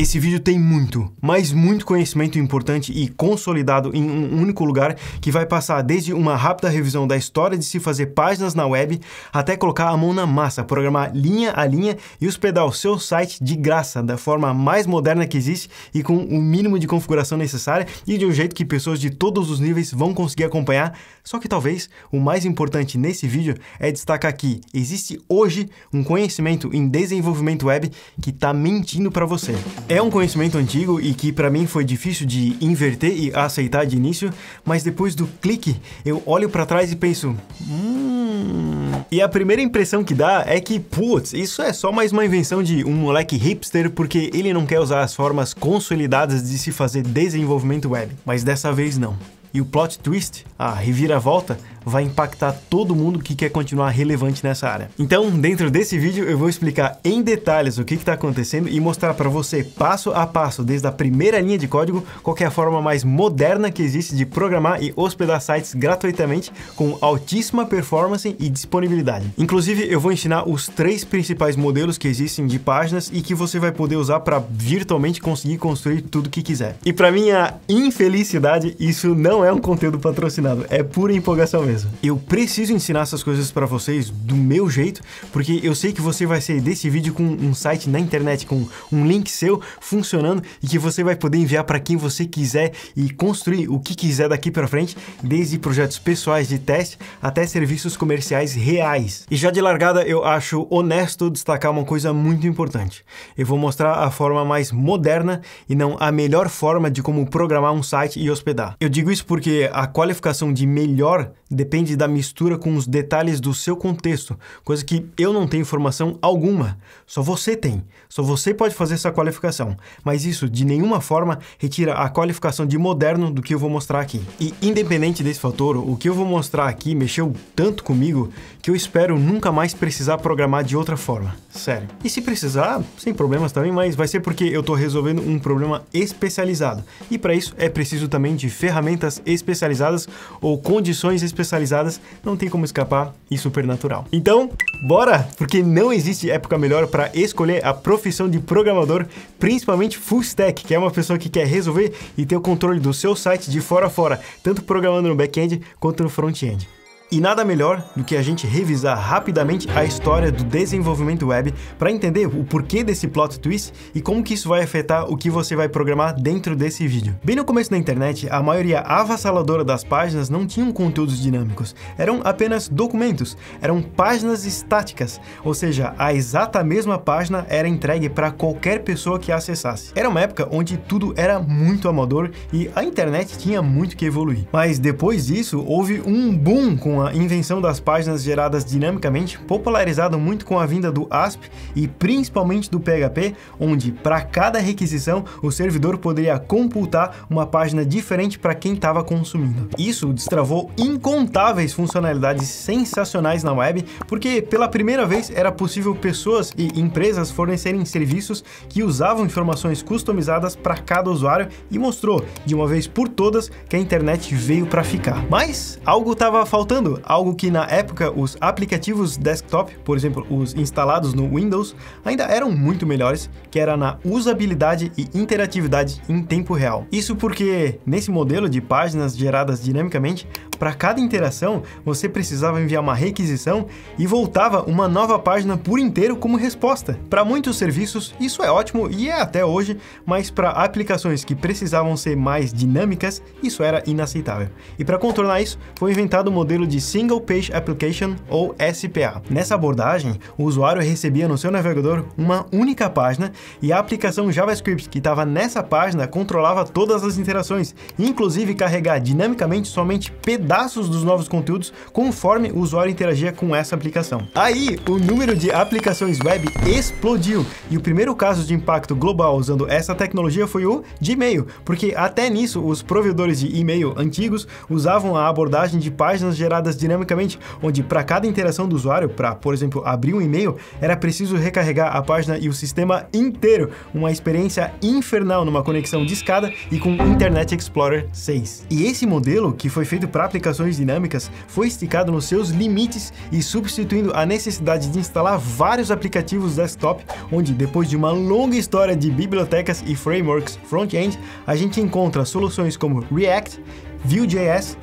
Esse vídeo tem muito, mas muito conhecimento importante e consolidado em um único lugar que vai passar desde uma rápida revisão da história de se fazer páginas na web até colocar a mão na massa, programar linha a linha e hospedar o seu site de graça, da forma mais moderna que existe e com o mínimo de configuração necessária e de um jeito que pessoas de todos os níveis vão conseguir acompanhar. Só que talvez o mais importante nesse vídeo é destacar que existe hoje um conhecimento em desenvolvimento web que está mentindo para você. É um conhecimento antigo e que para mim foi difícil de inverter e aceitar de início, mas depois do clique eu olho para trás e penso, hum. E a primeira impressão que dá é que, putz, isso é só mais uma invenção de um moleque hipster porque ele não quer usar as formas consolidadas de se fazer desenvolvimento web. Mas dessa vez não. E o plot twist, a reviravolta, vai impactar todo mundo que quer continuar relevante nessa área. Então, dentro desse vídeo, eu vou explicar em detalhes o que está acontecendo e mostrar para você passo a passo, desde a primeira linha de código, qual é a forma mais moderna que existe de programar e hospedar sites gratuitamente com altíssima performance e disponibilidade. Inclusive, eu vou ensinar os três principais modelos que existem de páginas e que você vai poder usar para virtualmente conseguir construir tudo que quiser. E para minha infelicidade, isso não não é um conteúdo patrocinado, é pura empolgação mesmo. Eu preciso ensinar essas coisas para vocês do meu jeito, porque eu sei que você vai sair desse vídeo com um site na internet, com um link seu funcionando e que você vai poder enviar para quem você quiser e construir o que quiser daqui para frente, desde projetos pessoais de teste até serviços comerciais reais. E já de largada, eu acho honesto destacar uma coisa muito importante. Eu vou mostrar a forma mais moderna e não a melhor forma de como programar um site e hospedar. Eu digo isso porque a qualificação de melhor depende da mistura com os detalhes do seu contexto, coisa que eu não tenho informação alguma, só você tem, só você pode fazer essa qualificação. Mas isso de nenhuma forma retira a qualificação de moderno do que eu vou mostrar aqui. E independente desse fator, o que eu vou mostrar aqui mexeu tanto comigo que eu espero nunca mais precisar programar de outra forma, sério. E se precisar, sem problemas também, mas vai ser porque eu estou resolvendo um problema especializado. E para isso é preciso também de ferramentas especializadas ou condições especializadas, não tem como escapar e supernatural. Então, bora, porque não existe época melhor para escolher a profissão de programador, principalmente full stack, que é uma pessoa que quer resolver e ter o controle do seu site de fora a fora, tanto programando no back-end quanto no front-end. E nada melhor do que a gente revisar rapidamente a história do desenvolvimento web para entender o porquê desse plot twist e como que isso vai afetar o que você vai programar dentro desse vídeo. Bem no começo da internet, a maioria avassaladora das páginas não tinham conteúdos dinâmicos, eram apenas documentos, eram páginas estáticas, ou seja, a exata mesma página era entregue para qualquer pessoa que a acessasse. Era uma época onde tudo era muito amador e a internet tinha muito que evoluir. Mas depois disso, houve um boom com a invenção das páginas geradas dinamicamente, popularizado muito com a vinda do ASP e principalmente do PHP, onde para cada requisição o servidor poderia computar uma página diferente para quem estava consumindo. Isso destravou incontáveis funcionalidades sensacionais na web, porque pela primeira vez era possível pessoas e empresas fornecerem serviços que usavam informações customizadas para cada usuário e mostrou de uma vez por todas que a internet veio para ficar. Mas algo estava faltando fazendo algo que na época os aplicativos desktop, por exemplo, os instalados no Windows, ainda eram muito melhores, que era na usabilidade e interatividade em tempo real. Isso porque nesse modelo de páginas geradas dinamicamente, para cada interação, você precisava enviar uma requisição e voltava uma nova página por inteiro como resposta. Para muitos serviços, isso é ótimo e é até hoje, mas para aplicações que precisavam ser mais dinâmicas, isso era inaceitável. E para contornar isso, foi inventado o modelo de Single Page Application ou SPA. Nessa abordagem, o usuário recebia no seu navegador uma única página e a aplicação JavaScript que estava nessa página controlava todas as interações, inclusive carregar dinamicamente somente pedaços dos novos conteúdos conforme o usuário interagia com essa aplicação. Aí, o número de aplicações web explodiu e o primeiro caso de impacto global usando essa tecnologia foi o de e-mail, porque até nisso os provedores de e-mail antigos usavam a abordagem de páginas geradas dinamicamente, onde para cada interação do usuário, para, por exemplo, abrir um e-mail, era preciso recarregar a página e o sistema inteiro, uma experiência infernal numa conexão discada e com Internet Explorer 6. E esse modelo, que foi feito para aplicações dinâmicas, foi esticado nos seus limites e substituindo a necessidade de instalar vários aplicativos desktop, onde depois de uma longa história de bibliotecas e frameworks front-end, a gente encontra soluções como React, Vue.js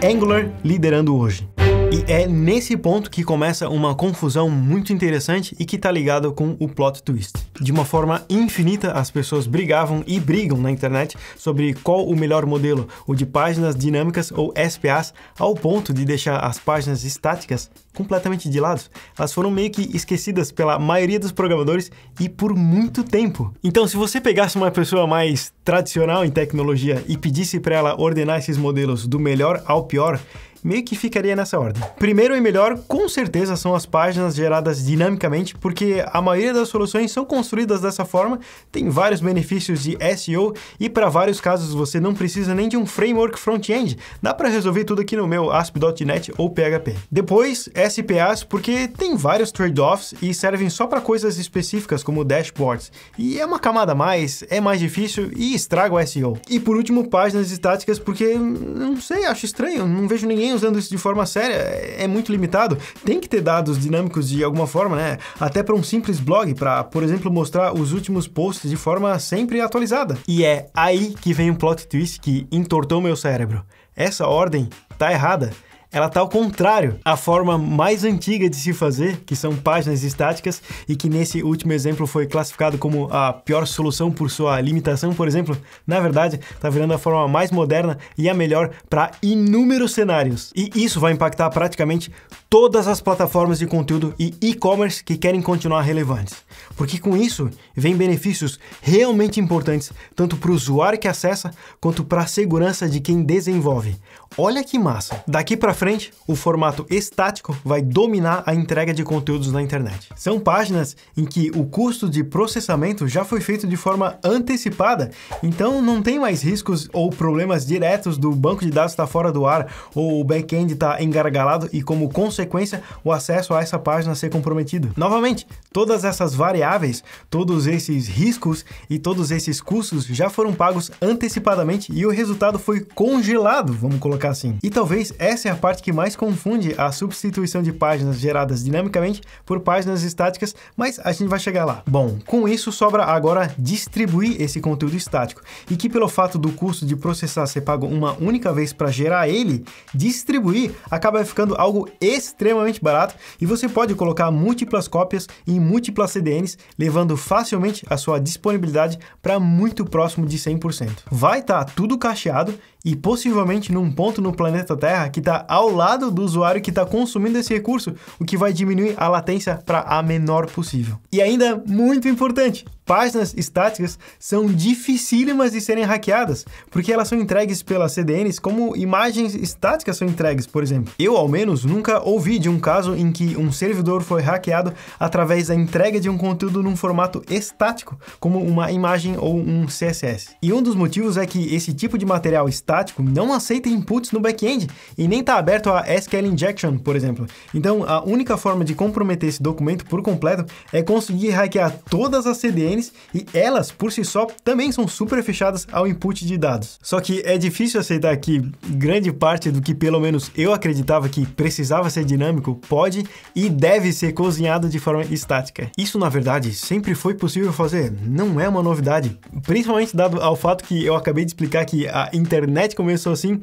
e Angular liderando hoje. E é nesse ponto que começa uma confusão muito interessante e que tá ligado com o plot twist. De uma forma infinita, as pessoas brigavam e brigam na internet sobre qual o melhor modelo, o de páginas dinâmicas ou SPAs, ao ponto de deixar as páginas estáticas completamente de lado. Elas foram meio que esquecidas pela maioria dos programadores e por muito tempo. Então, se você pegasse uma pessoa mais tradicional em tecnologia e pedisse para ela ordenar esses modelos do melhor ao pior, meio que ficaria nessa ordem. Primeiro e melhor, com certeza, são as páginas geradas dinamicamente, porque a maioria das soluções são construídas dessa forma, tem vários benefícios de SEO e para vários casos você não precisa nem de um framework front-end, dá para resolver tudo aqui no meu ASP.NET ou PHP. Depois, SPAs, porque tem vários trade-offs e servem só para coisas específicas como dashboards, e é uma camada a mais, é mais difícil e estraga o SEO. E por último, páginas estáticas, porque hum, não sei, acho estranho, não vejo ninguém usando isso de forma séria é muito limitado. Tem que ter dados dinâmicos de alguma forma, né? Até para um simples blog, para, por exemplo, mostrar os últimos posts de forma sempre atualizada. E é aí que vem um plot twist que entortou meu cérebro. Essa ordem tá errada ela está ao contrário. A forma mais antiga de se fazer, que são páginas estáticas, e que nesse último exemplo foi classificado como a pior solução por sua limitação, por exemplo, na verdade, está virando a forma mais moderna e a melhor para inúmeros cenários. E isso vai impactar praticamente todas as plataformas de conteúdo e e-commerce que querem continuar relevantes. Porque com isso vem benefícios realmente importantes tanto para o usuário que acessa quanto para a segurança de quem desenvolve. Olha que massa! Daqui para frente, o formato estático vai dominar a entrega de conteúdos na internet. São páginas em que o custo de processamento já foi feito de forma antecipada, então não tem mais riscos ou problemas diretos do banco de dados estar tá fora do ar ou o back-end estar tá engargalado e como consequência consequência, o acesso a essa página ser comprometido. Novamente, todas essas variáveis, todos esses riscos e todos esses custos já foram pagos antecipadamente e o resultado foi congelado, vamos colocar assim. E talvez essa é a parte que mais confunde a substituição de páginas geradas dinamicamente por páginas estáticas, mas a gente vai chegar lá. Bom, com isso sobra agora distribuir esse conteúdo estático e que pelo fato do custo de processar ser pago uma única vez para gerar ele, distribuir acaba ficando algo extra extremamente barato e você pode colocar múltiplas cópias em múltiplas CDNs, levando facilmente a sua disponibilidade para muito próximo de 100%. Vai estar tá tudo cacheado e possivelmente num ponto no planeta Terra que está ao lado do usuário que está consumindo esse recurso, o que vai diminuir a latência para a menor possível. E ainda muito importante, páginas estáticas são dificílimas de serem hackeadas, porque elas são entregues pelas CDNs como imagens estáticas são entregues, por exemplo. Eu, ao menos, nunca ouvi de um caso em que um servidor foi hackeado através da entrega de um conteúdo num formato estático, como uma imagem ou um CSS. E um dos motivos é que esse tipo de material estático não aceita inputs no back-end e nem está aberto a SQL injection, por exemplo. Então, a única forma de comprometer esse documento por completo é conseguir hackear todas as CDNs e elas, por si só, também são super fechadas ao input de dados. Só que é difícil aceitar que grande parte do que pelo menos eu acreditava que precisava ser dinâmico pode e deve ser cozinhado de forma estática. Isso, na verdade, sempre foi possível fazer, não é uma novidade, principalmente dado ao fato que eu acabei de explicar que a internet começou assim,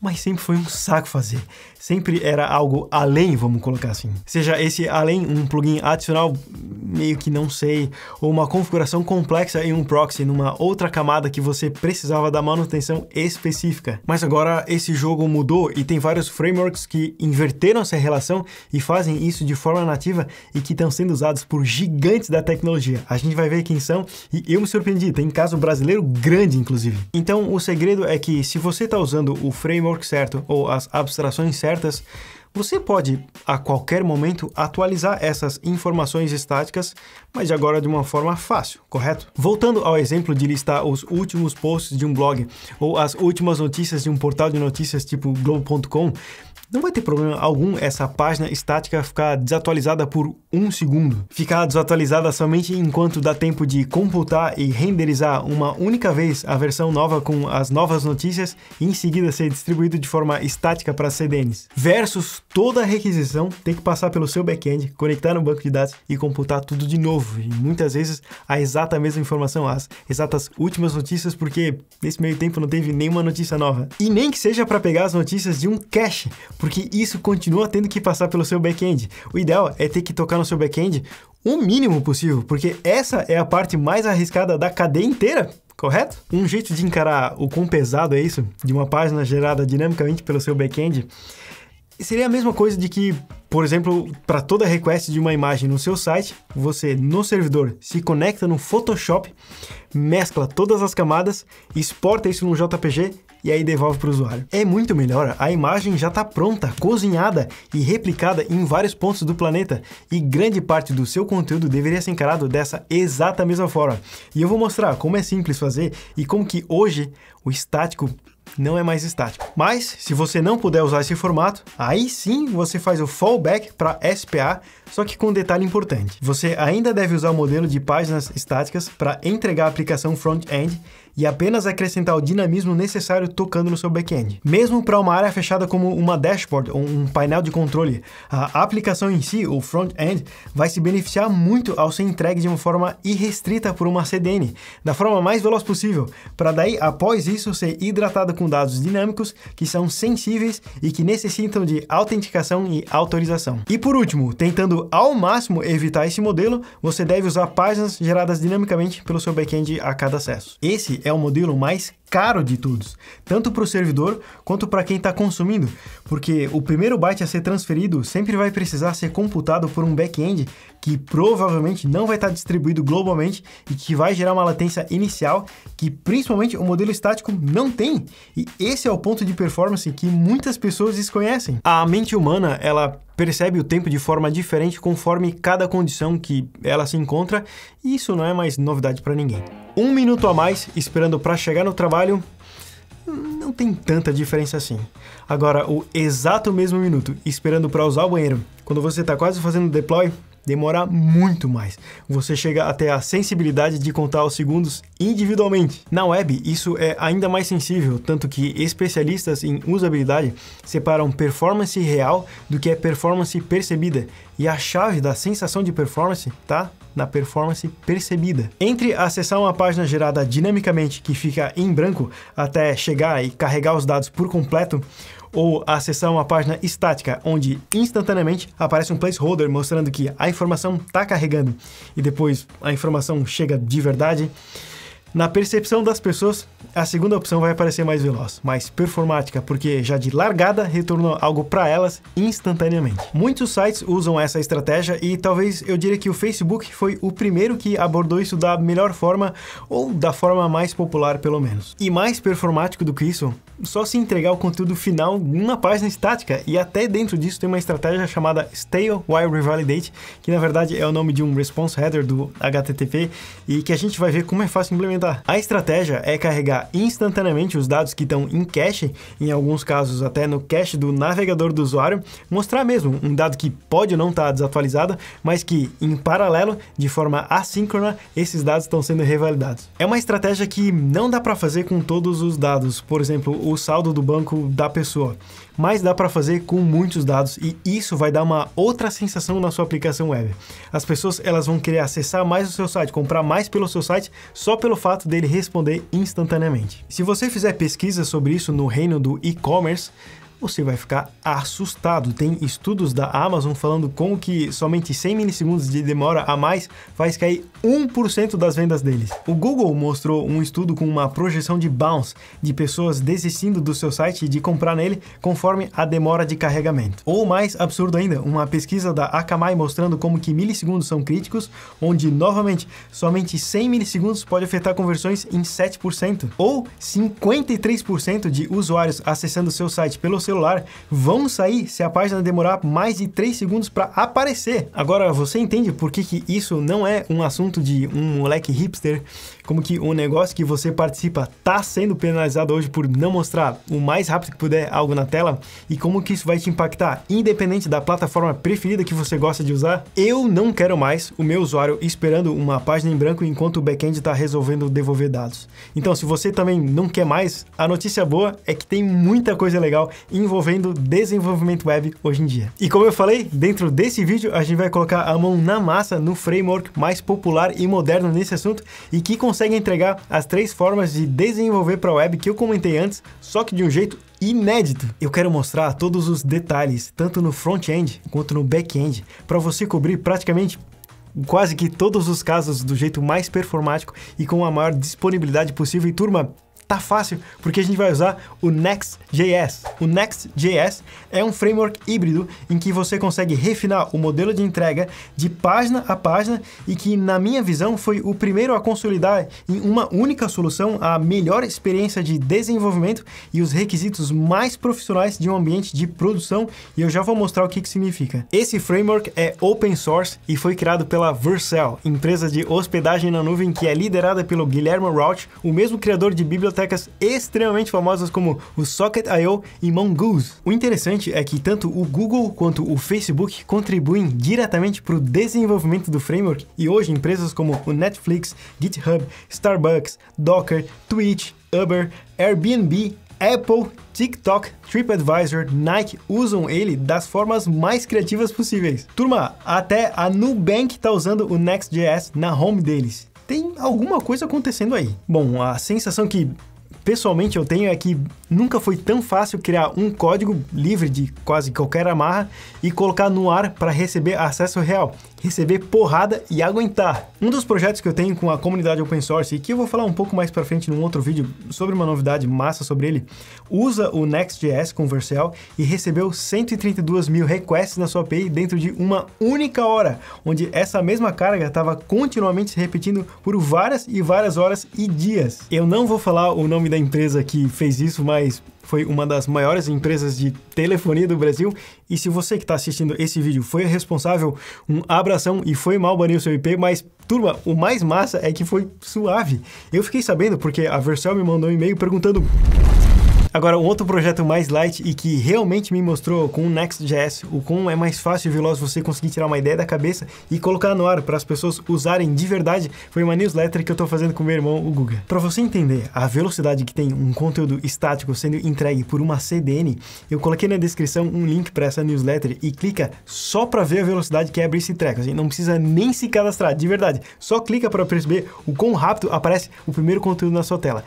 mas sempre foi um saco fazer. Sempre era algo além, vamos colocar assim. Seja esse além um plugin adicional, meio que não sei, ou uma configuração complexa em um proxy numa outra camada que você precisava da manutenção específica. Mas agora esse jogo mudou e tem vários frameworks que inverteram essa relação e fazem isso de forma nativa e que estão sendo usados por gigantes da tecnologia. A gente vai ver quem são e eu me surpreendi, tem caso brasileiro grande inclusive. Então o segredo é que se você está usando o framework framework certo ou as abstrações certas, você pode a qualquer momento atualizar essas informações estáticas, mas agora de uma forma fácil, correto? Voltando ao exemplo de listar os últimos posts de um blog ou as últimas notícias de um portal de notícias tipo Globo.com, não vai ter problema algum essa página estática ficar desatualizada por um segundo. Ficar desatualizada somente enquanto dá tempo de computar e renderizar uma única vez a versão nova com as novas notícias e em seguida ser distribuído de forma estática para CDNs. Versus toda requisição tem que passar pelo seu back-end, conectar no banco de dados e computar tudo de novo. E muitas vezes a exata mesma informação, as exatas últimas notícias, porque nesse meio tempo não teve nenhuma notícia nova. E nem que seja para pegar as notícias de um cache, porque isso continua tendo que passar pelo seu back-end. O ideal é ter que tocar no seu back-end o mínimo possível, porque essa é a parte mais arriscada da cadeia inteira correto? Um jeito de encarar o quão pesado é isso, de uma página gerada dinamicamente pelo seu back-end, seria a mesma coisa de que, por exemplo, para toda request de uma imagem no seu site, você no servidor se conecta no Photoshop, mescla todas as camadas, exporta isso no JPG e aí devolve para o usuário. É muito melhor, a imagem já está pronta, cozinhada e replicada em vários pontos do planeta e grande parte do seu conteúdo deveria ser encarado dessa exata mesma forma. E eu vou mostrar como é simples fazer e como que hoje o estático não é mais estático. Mas, se você não puder usar esse formato, aí sim você faz o fallback para SPA, só que com um detalhe importante. Você ainda deve usar o modelo de páginas estáticas para entregar a aplicação front-end e apenas acrescentar o dinamismo necessário tocando no seu back-end. Mesmo para uma área fechada como uma dashboard ou um painel de controle, a aplicação em si, o front-end, vai se beneficiar muito ao ser entregue de uma forma irrestrita por uma CDN, da forma mais veloz possível, para daí, após isso, ser hidratada com dados dinâmicos que são sensíveis e que necessitam de autenticação e autorização. E por último, tentando ao máximo evitar esse modelo, você deve usar páginas geradas dinamicamente pelo seu back-end a cada acesso. Esse é o modelo mais caro de todos, tanto para o servidor quanto para quem está consumindo, porque o primeiro byte a ser transferido sempre vai precisar ser computado por um back-end que provavelmente não vai estar tá distribuído globalmente e que vai gerar uma latência inicial que principalmente o modelo estático não tem. E esse é o ponto de performance que muitas pessoas desconhecem. A mente humana, ela percebe o tempo de forma diferente conforme cada condição que ela se encontra, e isso não é mais novidade para ninguém. Um minuto a mais esperando para chegar no trabalho trabalho não tem tanta diferença assim. Agora, o exato mesmo minuto esperando para usar o banheiro, quando você está quase fazendo o deploy, demora muito mais. Você chega até a sensibilidade de contar os segundos individualmente. Na web, isso é ainda mais sensível, tanto que especialistas em usabilidade separam performance real do que é performance percebida. E a chave da sensação de performance tá na performance percebida. Entre acessar uma página gerada dinamicamente que fica em branco até chegar e carregar os dados por completo, ou acessar uma página estática, onde instantaneamente aparece um placeholder mostrando que a informação está carregando e depois a informação chega de verdade, na percepção das pessoas, a segunda opção vai parecer mais veloz, mais performática, porque já de largada retornou algo para elas instantaneamente. Muitos sites usam essa estratégia e talvez eu diria que o Facebook foi o primeiro que abordou isso da melhor forma ou da forma mais popular pelo menos. E mais performático do que isso, só se entregar o conteúdo final numa página estática. E até dentro disso tem uma estratégia chamada Stale While Revalidate, que na verdade é o nome de um response header do HTTP e que a gente vai ver como é fácil implementar. A estratégia é carregar instantaneamente os dados que estão em cache, em alguns casos até no cache do navegador do usuário, mostrar mesmo um dado que pode ou não estar tá desatualizado, mas que em paralelo, de forma assíncrona, esses dados estão sendo revalidados. É uma estratégia que não dá para fazer com todos os dados. Por exemplo, o saldo do banco da pessoa. Mas dá para fazer com muitos dados e isso vai dar uma outra sensação na sua aplicação web. As pessoas elas vão querer acessar mais o seu site, comprar mais pelo seu site só pelo fato dele responder instantaneamente. Se você fizer pesquisa sobre isso no reino do e-commerce, você vai ficar assustado. Tem estudos da Amazon falando como que somente 100 milissegundos de demora a mais faz cair 1% das vendas deles. O Google mostrou um estudo com uma projeção de bounce de pessoas desistindo do seu site de comprar nele conforme a demora de carregamento. Ou mais absurdo ainda, uma pesquisa da Akamai mostrando como que milissegundos são críticos, onde novamente somente 100 milissegundos pode afetar conversões em 7%, ou 53% de usuários acessando seu site pelo celular vão sair se a página demorar mais de 3 segundos para aparecer. Agora, você entende por que, que isso não é um assunto de um moleque hipster como que um negócio que você participa está sendo penalizado hoje por não mostrar o mais rápido que puder algo na tela e como que isso vai te impactar, independente da plataforma preferida que você gosta de usar. Eu não quero mais o meu usuário esperando uma página em branco enquanto o back-end está resolvendo devolver dados. Então, se você também não quer mais, a notícia boa é que tem muita coisa legal envolvendo desenvolvimento web hoje em dia. E como eu falei, dentro desse vídeo a gente vai colocar a mão na massa no framework mais popular e moderno nesse assunto e que consegue consegue entregar as três formas de desenvolver para web que eu comentei antes, só que de um jeito inédito. Eu quero mostrar todos os detalhes, tanto no front-end quanto no back-end, para você cobrir praticamente quase que todos os casos do jeito mais performático e com a maior disponibilidade possível. E turma, tá fácil, porque a gente vai usar o Next.js. O Next.js é um framework híbrido em que você consegue refinar o modelo de entrega de página a página e que, na minha visão, foi o primeiro a consolidar em uma única solução a melhor experiência de desenvolvimento e os requisitos mais profissionais de um ambiente de produção e eu já vou mostrar o que, que significa. Esse framework é open source e foi criado pela Vercel, empresa de hospedagem na nuvem que é liderada pelo Guilherme Rauch, o mesmo criador de biblioteca bibliotecas extremamente famosas como o Socket.io e Mongoose. O interessante é que tanto o Google quanto o Facebook contribuem diretamente para o desenvolvimento do framework e hoje empresas como o Netflix, GitHub, Starbucks, Docker, Twitch, Uber, Airbnb Apple, TikTok, TripAdvisor, Nike usam ele das formas mais criativas possíveis. Turma, até a Nubank está usando o Next.js na home deles tem alguma coisa acontecendo aí. Bom, a sensação que pessoalmente eu tenho é que nunca foi tão fácil criar um código livre de quase qualquer amarra e colocar no ar para receber acesso real receber porrada e aguentar. Um dos projetos que eu tenho com a comunidade open source e que eu vou falar um pouco mais para frente num outro vídeo sobre uma novidade massa sobre ele, usa o Next.js Conversal e recebeu 132 mil requests na sua API dentro de uma única hora, onde essa mesma carga estava continuamente se repetindo por várias e várias horas e dias. Eu não vou falar o nome da empresa que fez isso, mas foi uma das maiores empresas de telefonia do Brasil. E se você que está assistindo esse vídeo foi responsável, um abração e foi mal banir o seu IP, mas turma, o mais massa é que foi suave. Eu fiquei sabendo porque a Vercel me mandou um e-mail perguntando Agora, um outro projeto mais light e que realmente me mostrou com o Next.js o quão é mais fácil e veloz você conseguir tirar uma ideia da cabeça e colocar no ar para as pessoas usarem de verdade foi uma newsletter que eu estou fazendo com meu irmão, o Guga. Para você entender a velocidade que tem um conteúdo estático sendo entregue por uma CDN, eu coloquei na descrição um link para essa newsletter e clica só para ver a velocidade que abre esse treco. Assim, não precisa nem se cadastrar, de verdade. Só clica para perceber o quão rápido aparece o primeiro conteúdo na sua tela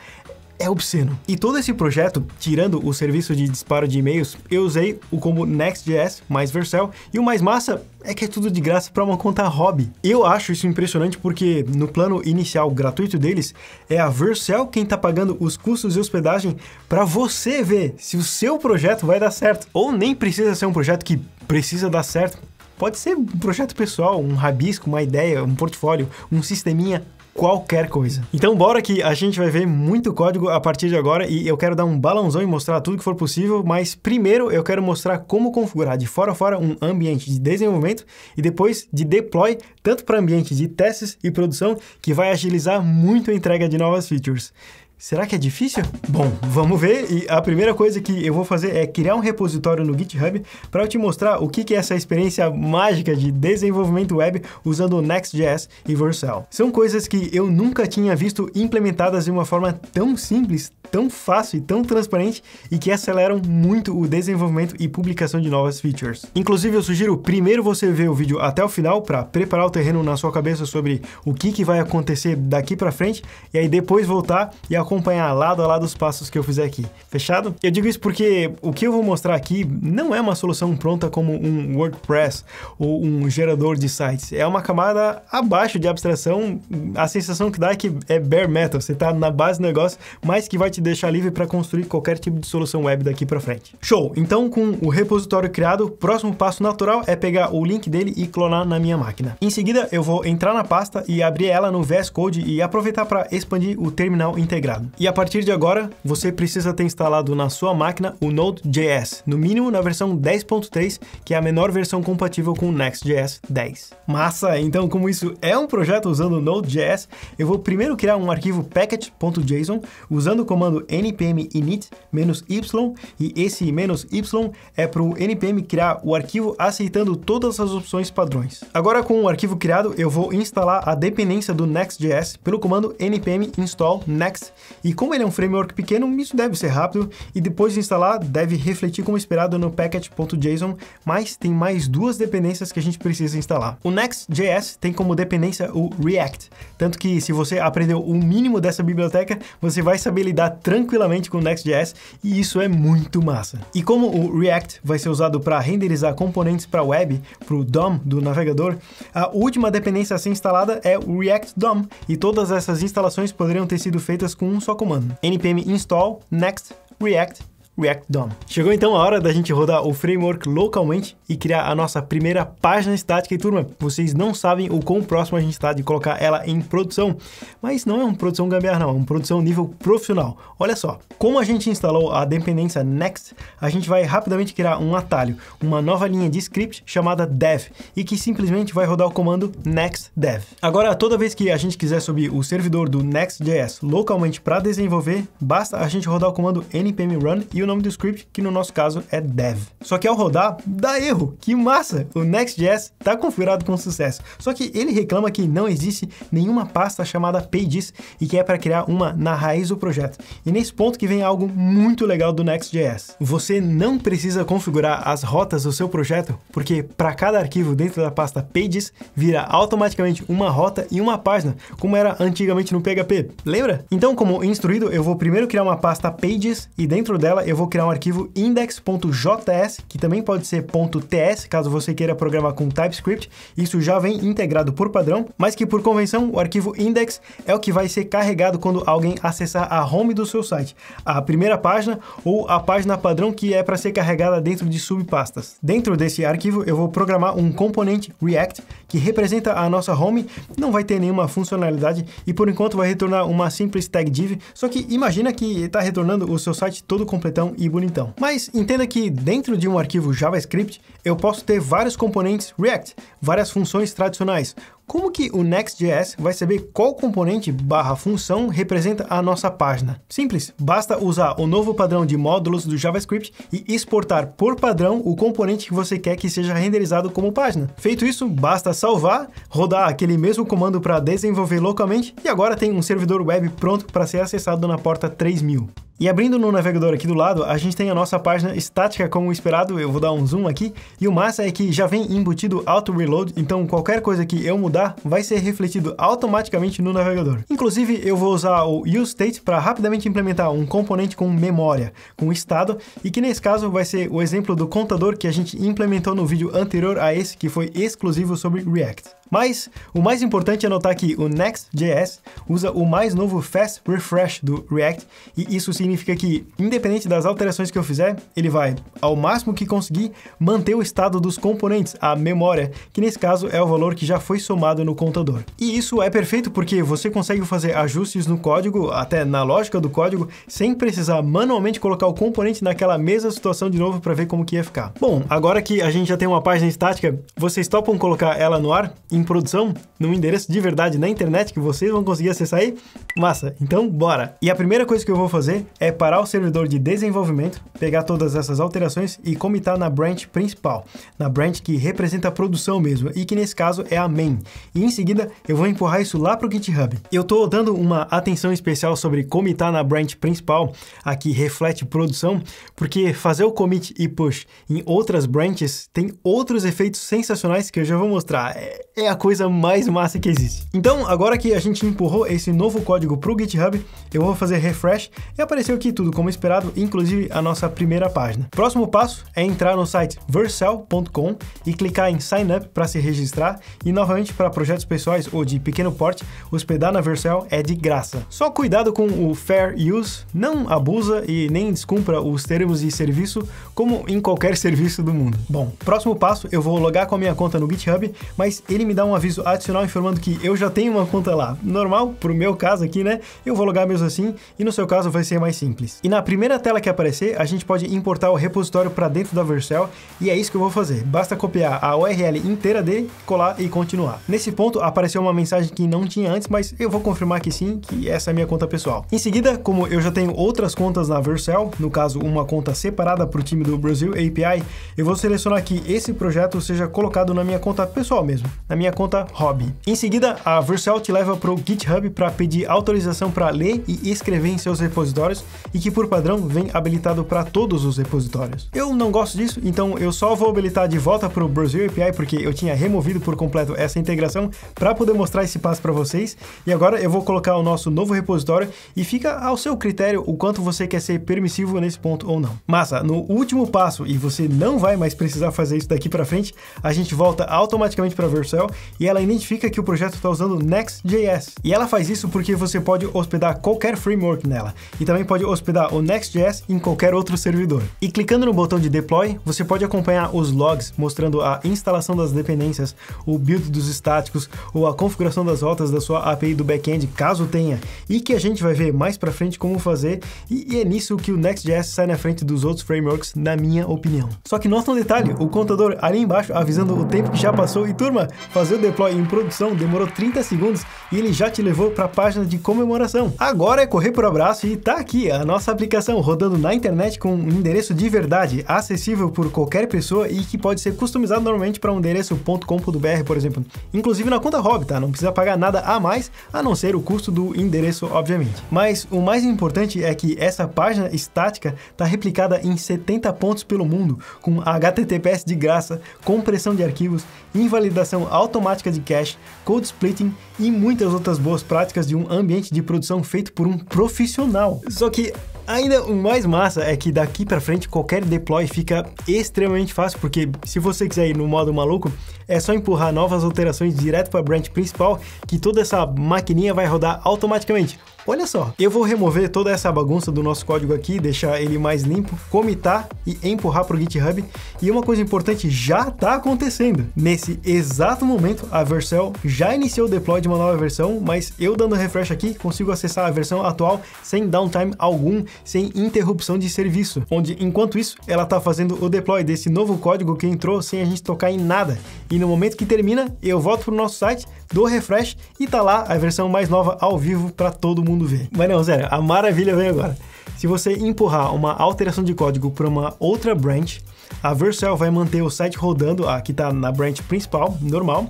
é obsceno. E todo esse projeto, tirando o serviço de disparo de e-mails, eu usei o combo Next.js mais Vercel e o mais massa é que é tudo de graça para uma conta hobby. Eu acho isso impressionante porque no plano inicial gratuito deles é a Vercel quem está pagando os custos de hospedagem para você ver se o seu projeto vai dar certo ou nem precisa ser um projeto que precisa dar certo. Pode ser um projeto pessoal, um rabisco, uma ideia, um portfólio, um sisteminha qualquer coisa. Então bora que a gente vai ver muito código a partir de agora e eu quero dar um balãozão e mostrar tudo que for possível, mas primeiro eu quero mostrar como configurar de fora a fora um ambiente de desenvolvimento e depois de deploy, tanto para ambiente de testes e produção, que vai agilizar muito a entrega de novas features. Será que é difícil? Bom, vamos ver. E a primeira coisa que eu vou fazer é criar um repositório no GitHub para te mostrar o que é essa experiência mágica de desenvolvimento web usando o Next.js e Vercel. São coisas que eu nunca tinha visto implementadas de uma forma tão simples, tão fácil e tão transparente e que aceleram muito o desenvolvimento e publicação de novas features. Inclusive, eu sugiro primeiro você ver o vídeo até o final para preparar o terreno na sua cabeça sobre o que, que vai acontecer daqui para frente e aí depois voltar e acompanhar lado a lado os passos que eu fizer aqui. Fechado? Eu digo isso porque o que eu vou mostrar aqui não é uma solução pronta como um WordPress ou um gerador de sites. É uma camada abaixo de abstração. A sensação que dá é que é bare metal, você está na base do negócio, mas que vai te te deixar livre para construir qualquer tipo de solução web daqui para frente. Show! Então, com o repositório criado, o próximo passo natural é pegar o link dele e clonar na minha máquina. Em seguida, eu vou entrar na pasta e abrir ela no VS Code e aproveitar para expandir o terminal integrado. E a partir de agora, você precisa ter instalado na sua máquina o Node.js, no mínimo na versão 10.3, que é a menor versão compatível com o Next.js 10. Massa! Então, como isso é um projeto usando Node.js, eu vou primeiro criar um arquivo package.json usando o comando comando npm init -y e esse -y é para o npm criar o arquivo aceitando todas as opções padrões. Agora com o arquivo criado, eu vou instalar a dependência do Next.js pelo comando npm install next e como ele é um framework pequeno, isso deve ser rápido e depois de instalar deve refletir como esperado no package.json, mas tem mais duas dependências que a gente precisa instalar. O Next.js tem como dependência o React, tanto que se você aprendeu o mínimo dessa biblioteca, você vai saber lidar tranquilamente com o Next.js e isso é muito massa. E como o React vai ser usado para renderizar componentes para web, para o DOM do navegador, a última dependência a ser instalada é o React DOM e todas essas instalações poderiam ter sido feitas com um só comando: npm install next react React DOM. Chegou então a hora da gente rodar o framework localmente e criar a nossa primeira página estática. E turma, vocês não sabem o quão próximo a gente está de colocar ela em produção, mas não é um produção gambiarra não, é um produção nível profissional. Olha só, como a gente instalou a dependência Next, a gente vai rapidamente criar um atalho, uma nova linha de script chamada dev e que simplesmente vai rodar o comando next dev. Agora, toda vez que a gente quiser subir o servidor do Next.js localmente para desenvolver, basta a gente rodar o comando npm run e o nome do script, que no nosso caso é dev. Só que ao rodar, dá erro. Que massa! O Next.js está configurado com sucesso. Só que ele reclama que não existe nenhuma pasta chamada Pages e que é para criar uma na raiz do projeto. E nesse ponto que vem algo muito legal do Next.js. Você não precisa configurar as rotas do seu projeto, porque para cada arquivo dentro da pasta Pages vira automaticamente uma rota e uma página, como era antigamente no PHP. Lembra? Então, como instruído, eu vou primeiro criar uma pasta Pages e dentro dela eu vou criar um arquivo index.js, que também pode ser .ts, caso você queira programar com TypeScript. Isso já vem integrado por padrão, mas que por convenção, o arquivo index é o que vai ser carregado quando alguém acessar a home do seu site, a primeira página ou a página padrão que é para ser carregada dentro de subpastas. Dentro desse arquivo, eu vou programar um componente React que representa a nossa home, não vai ter nenhuma funcionalidade e por enquanto vai retornar uma simples tag div, só que imagina que está retornando o seu site todo completado bonitão e bonitão. Mas entenda que dentro de um arquivo JavaScript, eu posso ter vários componentes React, várias funções tradicionais, como que o Next.js vai saber qual componente barra função representa a nossa página? Simples, basta usar o novo padrão de módulos do JavaScript e exportar por padrão o componente que você quer que seja renderizado como página. Feito isso, basta salvar, rodar aquele mesmo comando para desenvolver localmente e agora tem um servidor web pronto para ser acessado na porta 3000. E abrindo no navegador aqui do lado, a gente tem a nossa página estática como esperado, eu vou dar um zoom aqui, e o massa é que já vem embutido auto reload, então qualquer coisa que eu mudar vai ser refletido automaticamente no navegador. Inclusive eu vou usar o useState para rapidamente implementar um componente com memória, com estado, e que nesse caso vai ser o exemplo do contador que a gente implementou no vídeo anterior a esse que foi exclusivo sobre React. Mas o mais importante é notar que o Next.js usa o mais novo Fast Refresh do React, e isso significa que, independente das alterações que eu fizer, ele vai, ao máximo que conseguir, manter o estado dos componentes, a memória, que nesse caso é o valor que já foi somado no contador. E isso é perfeito porque você consegue fazer ajustes no código, até na lógica do código, sem precisar manualmente colocar o componente naquela mesma situação de novo para ver como que ia ficar. Bom, agora que a gente já tem uma página estática, vocês topam colocar ela no ar? em produção num endereço de verdade na internet que vocês vão conseguir acessar aí? Massa! Então, bora! E a primeira coisa que eu vou fazer é parar o servidor de desenvolvimento, pegar todas essas alterações e comitar na branch principal, na branch que representa a produção mesmo, e que nesse caso é a main. E em seguida, eu vou empurrar isso lá para o GitHub. Eu estou dando uma atenção especial sobre comitar na branch principal, aqui reflete produção, porque fazer o commit e push em outras branches tem outros efeitos sensacionais que eu já vou mostrar. É, é a coisa mais massa que existe. Então, agora que a gente empurrou esse novo código para o GitHub, eu vou fazer refresh e apareceu aqui tudo como esperado, inclusive a nossa primeira página. Próximo passo é entrar no site vercel.com e clicar em Sign Up para se registrar e novamente para projetos pessoais ou de pequeno porte, hospedar na Vercel é de graça. Só cuidado com o Fair Use, não abusa e nem descumpra os termos de serviço como em qualquer serviço do mundo. Bom, próximo passo eu vou logar com a minha conta no GitHub, mas ele me dá dar um aviso adicional informando que eu já tenho uma conta lá. Normal, pro meu caso aqui, né? Eu vou logar mesmo assim e no seu caso vai ser mais simples. E na primeira tela que aparecer, a gente pode importar o repositório para dentro da Vercel e é isso que eu vou fazer. Basta copiar a URL inteira dele, colar e continuar. Nesse ponto, apareceu uma mensagem que não tinha antes, mas eu vou confirmar que sim, que essa é a minha conta pessoal. Em seguida, como eu já tenho outras contas na Vercel, no caso uma conta separada para o time do Brasil API, eu vou selecionar que esse projeto seja colocado na minha conta pessoal mesmo, na minha a conta Hobby. Em seguida, a Vercel te leva para o GitHub para pedir autorização para ler e escrever em seus repositórios e que por padrão vem habilitado para todos os repositórios. Eu não gosto disso, então eu só vou habilitar de volta para o Brasil API porque eu tinha removido por completo essa integração para poder mostrar esse passo para vocês. E agora eu vou colocar o nosso novo repositório e fica ao seu critério o quanto você quer ser permissivo nesse ponto ou não. Massa, no último passo, e você não vai mais precisar fazer isso daqui para frente, a gente volta automaticamente para Vercel e ela identifica que o projeto está usando Next.js. E ela faz isso porque você pode hospedar qualquer framework nela e também pode hospedar o Next.js em qualquer outro servidor. E clicando no botão de deploy, você pode acompanhar os logs mostrando a instalação das dependências, o build dos estáticos ou a configuração das rotas da sua API do backend, caso tenha, e que a gente vai ver mais para frente como fazer, e é nisso que o Next.js sai na frente dos outros frameworks, na minha opinião. Só que nota um detalhe, o contador ali embaixo avisando o tempo que já passou e turma, fazer o deploy em produção demorou 30 segundos e ele já te levou para a página de comemoração. Agora é correr por abraço e tá aqui a nossa aplicação rodando na internet com um endereço de verdade, acessível por qualquer pessoa e que pode ser customizado normalmente para um endereço .com.br, por exemplo. Inclusive na conta Hobby, tá? Não precisa pagar nada a mais, a não ser o custo do endereço, obviamente. Mas o mais importante é que essa página estática está replicada em 70 pontos pelo mundo, com HTTPS de graça, compressão de arquivos, invalidação auto automática de cache, code splitting e muitas outras boas práticas de um ambiente de produção feito por um profissional. Só que Ainda o mais massa é que daqui para frente qualquer deploy fica extremamente fácil, porque se você quiser ir no modo maluco, é só empurrar novas alterações direto para a branch principal, que toda essa maquininha vai rodar automaticamente. Olha só, eu vou remover toda essa bagunça do nosso código aqui, deixar ele mais limpo, comitar e empurrar para o GitHub. E uma coisa importante já está acontecendo. Nesse exato momento, a Vercel já iniciou o deploy de uma nova versão, mas eu dando refresh aqui, consigo acessar a versão atual sem downtime algum, sem interrupção de serviço. Onde, enquanto isso, ela está fazendo o deploy desse novo código que entrou sem a gente tocar em nada. E no momento que termina, eu volto para o nosso site, do Refresh e tá lá a versão mais nova ao vivo para todo mundo ver. Mas não, sério, a maravilha vem agora. Se você empurrar uma alteração de código para uma outra branch, a Vercel vai manter o site rodando, aqui está na branch principal, normal,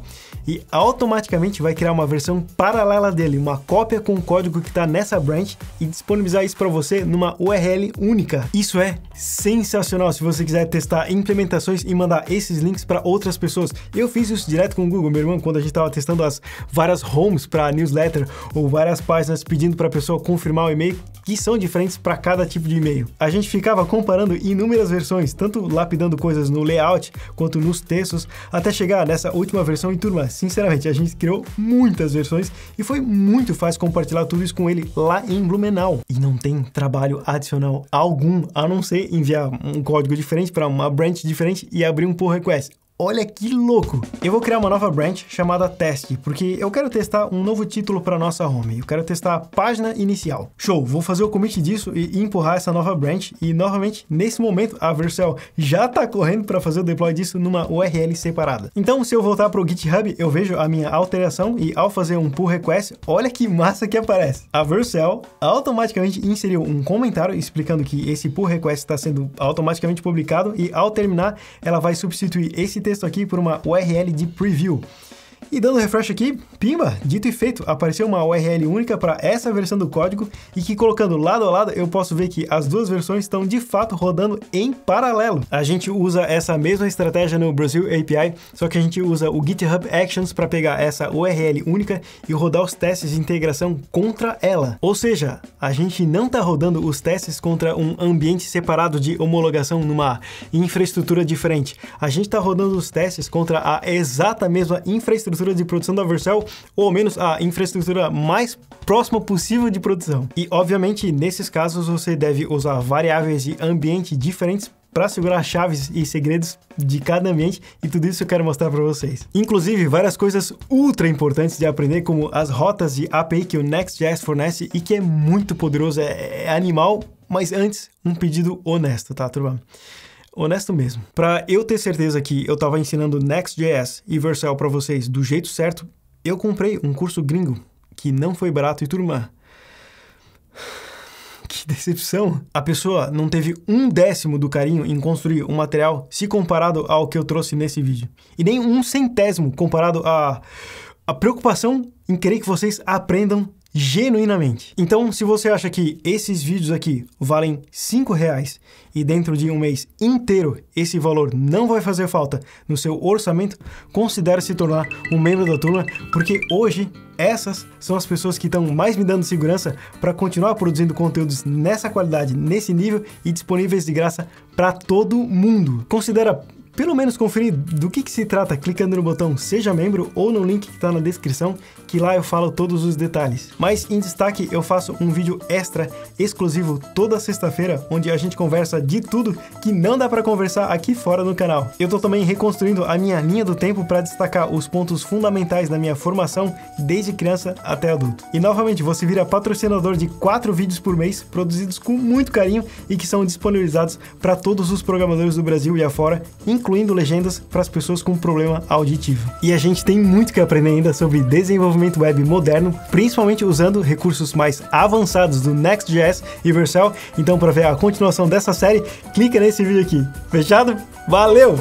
e automaticamente vai criar uma versão paralela dele, uma cópia com o código que está nessa branch e disponibilizar isso para você numa URL única. Isso é sensacional se você quiser testar implementações e mandar esses links para outras pessoas. Eu fiz isso direto com o Google, meu irmão, quando a gente estava testando as várias homes para newsletter ou várias páginas pedindo para a pessoa confirmar o e-mail, que são diferentes para cada tipo de e-mail. A gente ficava comparando inúmeras versões, tanto lapidando coisas no layout quanto nos textos, até chegar nessa última versão. E turma, sinceramente, a gente criou muitas versões e foi muito fácil compartilhar tudo isso com ele lá em Blumenau. E não tem trabalho adicional algum, a não ser enviar um código diferente para uma branch diferente e abrir um pull request Olha que louco! Eu vou criar uma nova branch chamada Test, porque eu quero testar um novo título para nossa home. Eu quero testar a página inicial. Show! Vou fazer o commit disso e empurrar essa nova branch. E novamente, nesse momento, a Vercel já está correndo para fazer o deploy disso numa URL separada. Então, se eu voltar para o GitHub, eu vejo a minha alteração e ao fazer um pull request, olha que massa que aparece. A Vercel automaticamente inseriu um comentário explicando que esse pull request está sendo automaticamente publicado e ao terminar, ela vai substituir esse texto aqui por uma URL de preview. E dando refresh aqui, pimba, dito e feito, apareceu uma URL única para essa versão do código e que colocando lado a lado eu posso ver que as duas versões estão de fato rodando em paralelo. A gente usa essa mesma estratégia no Brasil API, só que a gente usa o GitHub Actions para pegar essa URL única e rodar os testes de integração contra ela. Ou seja, a gente não está rodando os testes contra um ambiente separado de homologação numa infraestrutura diferente. A gente está rodando os testes contra a exata mesma infraestrutura infraestrutura de produção da Vercel, ou ao menos a infraestrutura mais próxima possível de produção. E, obviamente, nesses casos, você deve usar variáveis de ambiente diferentes para segurar chaves e segredos de cada ambiente e tudo isso eu quero mostrar para vocês. Inclusive, várias coisas ultra importantes de aprender, como as rotas de API que o Next.js fornece e que é muito poderoso, é, é animal, mas antes, um pedido honesto, tá, turma? honesto mesmo. Para eu ter certeza que eu estava ensinando Next.js e Vercel para vocês do jeito certo, eu comprei um curso gringo, que não foi barato e turma. Que decepção! A pessoa não teve um décimo do carinho em construir um material se comparado ao que eu trouxe nesse vídeo. E nem um centésimo comparado à a, a preocupação em querer que vocês aprendam genuinamente. Então, se você acha que esses vídeos aqui valem cinco reais e dentro de um mês inteiro esse valor não vai fazer falta no seu orçamento, considere se tornar um membro da turma, porque hoje essas são as pessoas que estão mais me dando segurança para continuar produzindo conteúdos nessa qualidade, nesse nível e disponíveis de graça para todo mundo. Considera pelo menos conferir do que, que se trata clicando no botão Seja Membro ou no link que está na descrição, que lá eu falo todos os detalhes. Mas em destaque eu faço um vídeo extra, exclusivo, toda sexta-feira, onde a gente conversa de tudo que não dá para conversar aqui fora no canal. Eu estou também reconstruindo a minha linha do tempo para destacar os pontos fundamentais da minha formação desde criança até adulto. E novamente, você vira patrocinador de quatro vídeos por mês, produzidos com muito carinho e que são disponibilizados para todos os programadores do Brasil e afora, inclusive incluindo legendas para as pessoas com problema auditivo. E a gente tem muito que aprender ainda sobre desenvolvimento web moderno, principalmente usando recursos mais avançados do Next.js e Vercel. Então, para ver a continuação dessa série, clica nesse vídeo aqui. Fechado? Valeu!